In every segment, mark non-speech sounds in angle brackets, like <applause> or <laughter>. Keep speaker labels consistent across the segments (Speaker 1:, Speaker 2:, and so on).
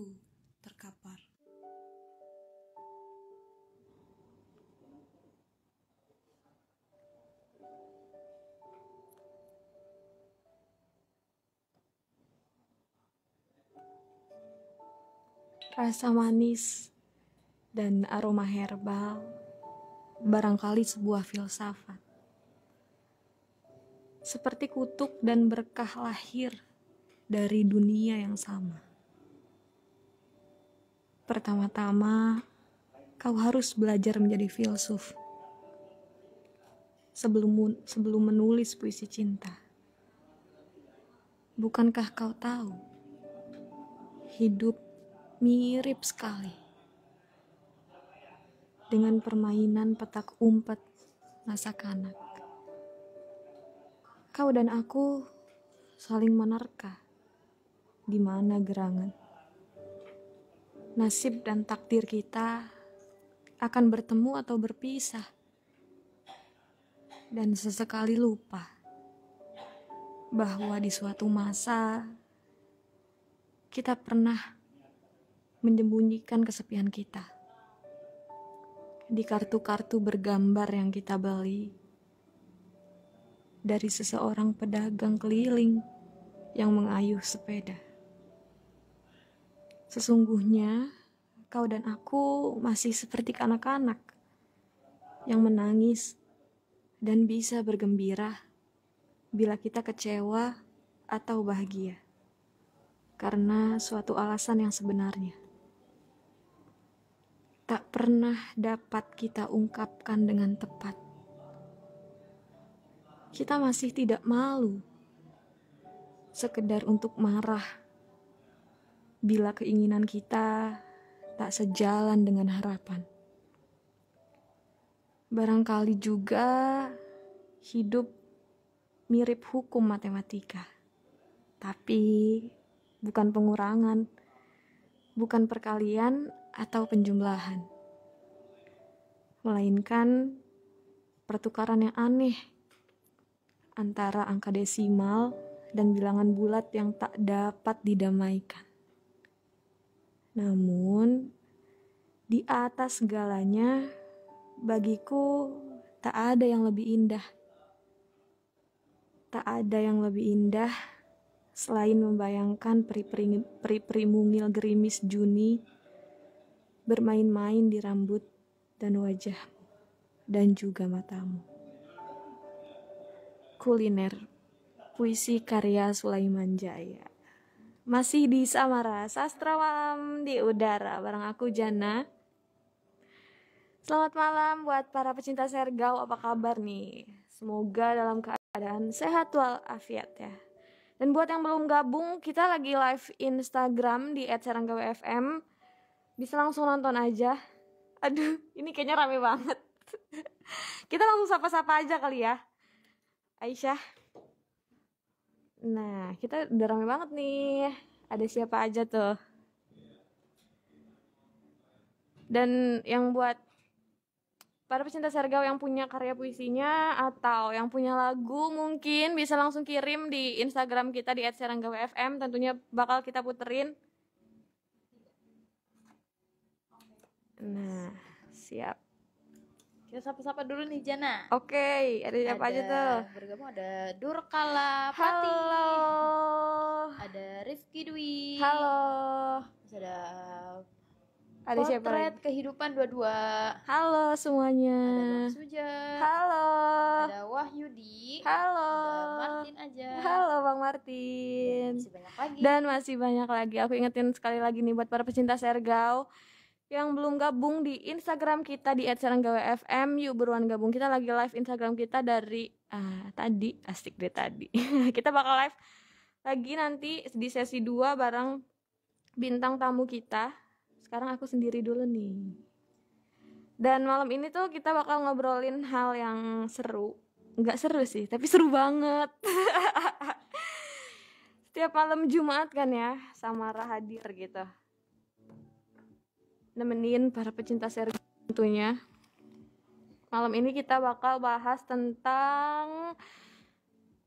Speaker 1: aku terkapar. Rasa manis dan aroma herbal barangkali sebuah filsafat. Seperti kutuk dan berkah lahir dari dunia yang sama. Pertama-tama, kau harus belajar menjadi filsuf sebelum sebelum menulis puisi cinta. Bukankah kau tahu hidup mirip sekali dengan permainan petak umpet masa kanak. Kau dan aku saling menerka di mana gerangan nasib dan takdir kita akan bertemu atau berpisah, dan sesekali lupa bahwa di suatu masa kita pernah menyembunyikan kesepian kita di kartu-kartu bergambar yang kita beli dari seseorang pedagang keliling yang mengayuh sepeda. Sesungguhnya, kau dan aku masih seperti kanak-kanak yang menangis dan bisa bergembira bila kita kecewa atau bahagia karena suatu alasan yang sebenarnya. Tak pernah dapat kita ungkapkan dengan tepat. Kita masih tidak malu sekedar untuk marah bila keinginan kita tak sejalan dengan harapan. Barangkali juga hidup mirip hukum matematika, tapi bukan pengurangan, bukan perkalian atau penjumlahan, melainkan pertukaran yang aneh antara angka desimal dan bilangan bulat yang tak dapat didamaikan. Namun, di atas segalanya, bagiku tak ada yang lebih indah. Tak ada yang lebih indah selain membayangkan peri-peri peri mungil gerimis Juni bermain-main di rambut dan wajah dan juga matamu. Kuliner puisi karya Sulaiman Jaya. Masih di Samara, Sastra Malam di Udara bareng aku Jana. Selamat malam buat para pecinta sergau, apa kabar nih? Semoga dalam keadaan sehat walafiat ya. Dan buat yang belum gabung, kita lagi live Instagram di @seranggawfm. Bisa langsung nonton aja. Aduh, ini kayaknya rame banget. <laughs> kita langsung sapa-sapa aja kali ya. Aisyah. Nah, kita udah rame banget nih. Ada siapa aja tuh? Dan yang buat para pecinta Sergau yang punya karya puisinya atau yang punya lagu mungkin bisa langsung kirim di Instagram kita di @seranggawfm tentunya bakal kita puterin. Nah, siap. Kita sapa-sapa dulu nih Jana. Oke, okay, ada siapa aja tuh? Bergabung ada Durkala Pati. Halo. Ada Rifki Dwi. Halo. Terus ada uh,
Speaker 2: ada siapa? Portret
Speaker 1: kehidupan dua-dua. Halo semuanya. Ada Suja. Halo. Ada Wahyudi. Halo. Ada Martin aja. Halo Bang Martin. Dan masih banyak lagi. Dan masih banyak lagi. Aku ingetin sekali lagi nih buat para pecinta Sergau yang belum gabung di Instagram kita di @serenggawefm yuk buruan gabung kita lagi live Instagram kita dari uh, tadi asik deh tadi <laughs> kita bakal live lagi nanti di sesi 2 bareng bintang tamu kita sekarang aku sendiri dulu nih dan malam ini tuh kita bakal ngobrolin hal yang seru nggak seru sih tapi seru banget <laughs> setiap malam Jumat kan ya Samara hadir gitu nemenin para pecinta seri tentunya. Malam ini kita bakal bahas tentang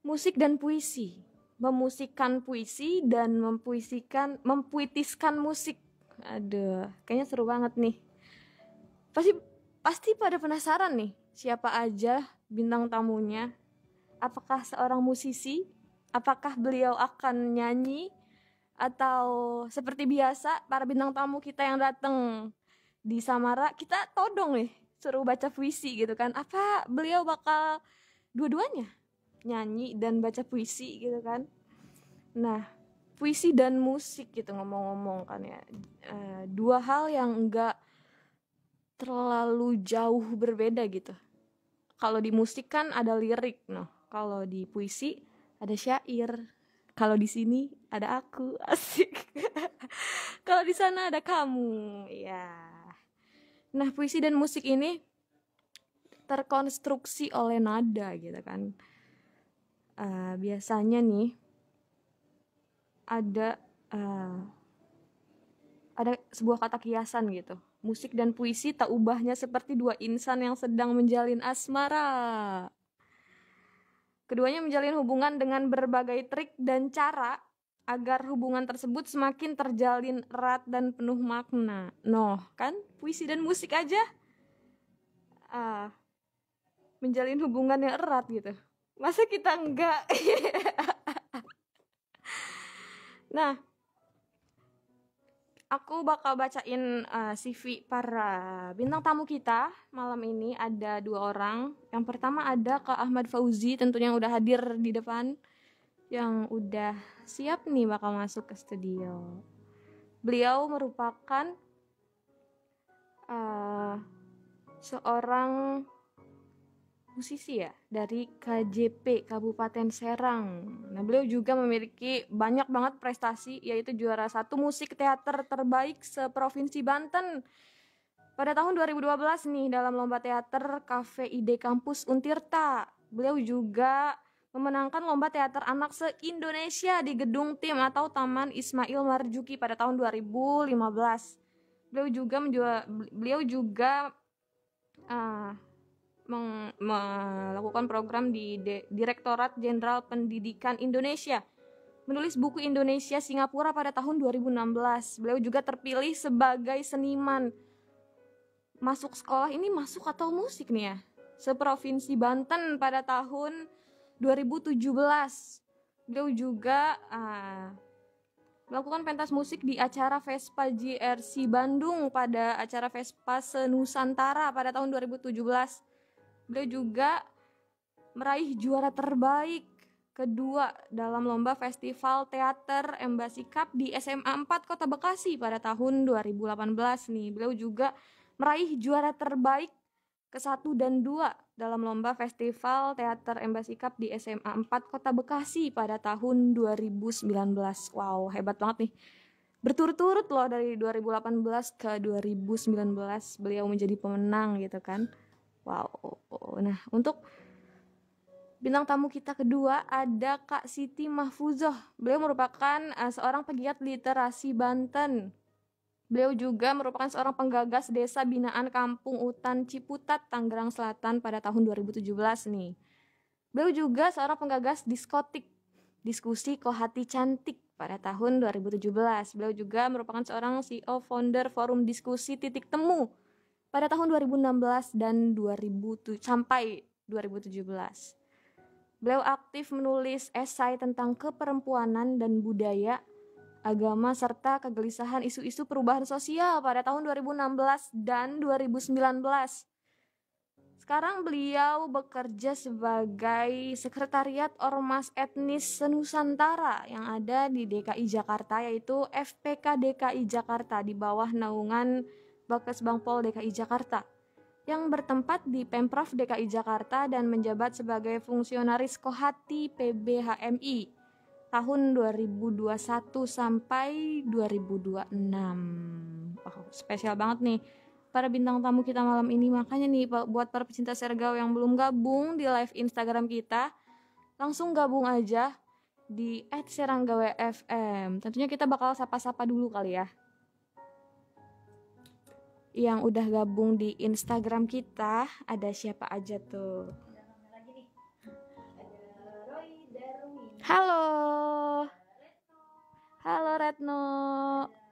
Speaker 1: musik dan puisi. memusikan puisi dan mempuisikan mempuitiskan musik. Aduh, kayaknya seru banget nih. Pasti pasti pada penasaran nih siapa aja bintang tamunya. Apakah seorang musisi? Apakah beliau akan nyanyi? atau seperti biasa para bintang tamu kita yang datang di Samara kita todong nih suruh baca puisi gitu kan apa beliau bakal dua-duanya nyanyi dan baca puisi gitu kan nah puisi dan musik gitu ngomong-ngomong kan ya e, dua hal yang enggak terlalu jauh berbeda gitu kalau di musik kan ada lirik noh kalau di puisi ada syair kalau di sini ada aku <laughs> asik kalau di sana ada kamu ya nah puisi dan musik ini terkonstruksi oleh nada gitu kan uh, biasanya nih ada uh, ada sebuah kata kiasan gitu musik dan puisi tak ubahnya seperti dua insan yang sedang menjalin asmara Keduanya menjalin hubungan dengan berbagai trik dan cara agar hubungan tersebut semakin terjalin erat dan penuh makna. Noh, kan puisi dan musik aja uh, menjalin hubungan yang erat gitu. Masa kita enggak? <laughs> nah, aku bakal bacain uh, eh, CV para bintang tamu kita malam ini ada dua orang. Yang pertama ada Kak Ahmad Fauzi tentunya udah hadir di depan yang udah siap nih bakal masuk ke studio. Beliau merupakan uh, seorang musisi ya dari KJP Kabupaten Serang. Nah, beliau juga memiliki banyak banget prestasi yaitu juara satu musik teater terbaik seprovinsi Banten. Pada tahun 2012 nih dalam lomba teater Cafe Ide Kampus Untirta. Beliau juga memenangkan lomba teater anak se-Indonesia di gedung tim atau Taman Ismail Marzuki pada tahun 2015. Beliau juga menjual beliau juga uh, melakukan program di De- Direktorat Jenderal Pendidikan Indonesia menulis buku Indonesia Singapura pada tahun 2016. Beliau juga terpilih sebagai seniman. Masuk sekolah ini masuk atau musik nih ya? Seprovinsi Banten pada tahun 2017. Beliau juga uh, melakukan pentas musik di acara Vespa GRC Bandung pada acara Vespa Senusantara pada tahun 2017 Beliau juga meraih juara terbaik kedua dalam lomba festival teater Embassy Cup di SMA 4 Kota Bekasi pada tahun 2018 nih. Beliau juga meraih juara terbaik ke-1 dan 2 dalam lomba festival teater Embassy Cup di SMA 4 Kota Bekasi pada tahun 2019. Wow, hebat banget nih. Berturut-turut loh dari 2018 ke 2019 beliau menjadi pemenang gitu kan. Wow. Nah, untuk bintang tamu kita kedua ada Kak Siti Mahfuzoh. Beliau merupakan uh, seorang pegiat literasi Banten. Beliau juga merupakan seorang penggagas desa binaan Kampung Utan Ciputat, Tangerang Selatan pada tahun 2017 nih. Beliau juga seorang penggagas diskotik, diskusi kohati cantik pada tahun 2017. Beliau juga merupakan seorang CEO founder forum diskusi titik temu pada tahun 2016 dan 2000 sampai 2017. Beliau aktif menulis esai tentang keperempuanan dan budaya, agama serta kegelisahan isu-isu perubahan sosial pada tahun 2016 dan 2019. Sekarang beliau bekerja sebagai sekretariat ormas etnis Senusantara yang ada di DKI Jakarta yaitu FPK DKI Jakarta di bawah naungan Bangpol DKI Jakarta yang bertempat di Pemprov DKI Jakarta dan menjabat sebagai fungsionaris Kohati PBHMI tahun 2021 sampai 2026. Oh, spesial banget nih para bintang tamu kita malam ini. Makanya nih buat para pecinta Sergao yang belum gabung di live Instagram kita, langsung gabung aja di @seranggawfm. Tentunya kita bakal sapa-sapa dulu kali ya yang udah gabung di Instagram kita ada siapa aja tuh? Halo. Halo Retno.